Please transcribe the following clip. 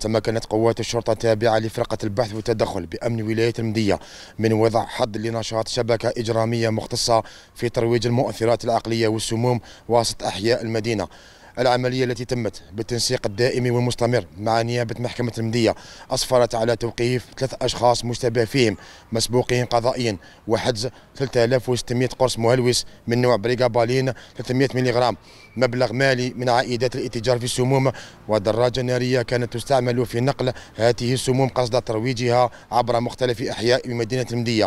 تمكنت قوات الشرطة التابعة لفرقة البحث والتدخل بأمن ولاية المدية من وضع حد لنشاط شبكة إجرامية مختصة في ترويج المؤثرات العقلية والسموم وسط أحياء المدينة العملية التي تمت بالتنسيق الدائم والمستمر مع نيابة محكمة المدية أسفرت على توقيف ثلاث أشخاص مشتبه فيهم مسبوقين قضائيا وحجز 3600 قرص مهلوس من نوع بريغابالين 300 ملغ مبلغ مالي من عائدات الاتجار في السموم ودراجة نارية كانت تستعمل في نقل هذه السموم قصد ترويجها عبر مختلف أحياء بمدينة المدية